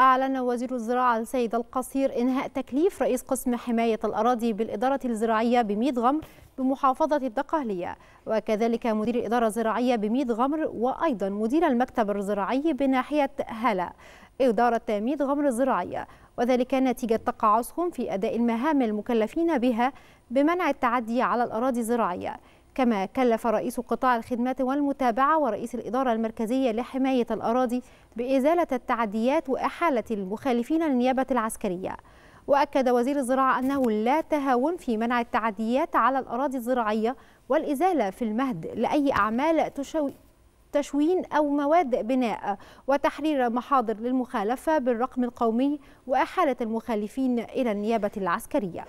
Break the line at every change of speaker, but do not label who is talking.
أعلن وزير الزراعة السيد القصير إنهاء تكليف رئيس قسم حماية الأراضي بالإدارة الزراعية بميد غمر بمحافظة الدقهلية وكذلك مدير الإدارة الزراعية بميد غمر وأيضا مدير المكتب الزراعي بناحية هلا إدارة ميد غمر الزراعية وذلك نتيجة تقاعسهم في أداء المهام المكلفين بها بمنع التعدي على الأراضي الزراعية كما كلف رئيس قطاع الخدمات والمتابعة ورئيس الإدارة المركزية لحماية الأراضي بإزالة التعديات وإحالة المخالفين للنيابة العسكرية وأكد وزير الزراعة أنه لا تهاون في منع التعديات على الأراضي الزراعية والإزالة في المهد لأي أعمال تشوي تشوين أو مواد بناء وتحرير محاضر للمخالفة بالرقم القومي وإحالة المخالفين إلى النيابة العسكرية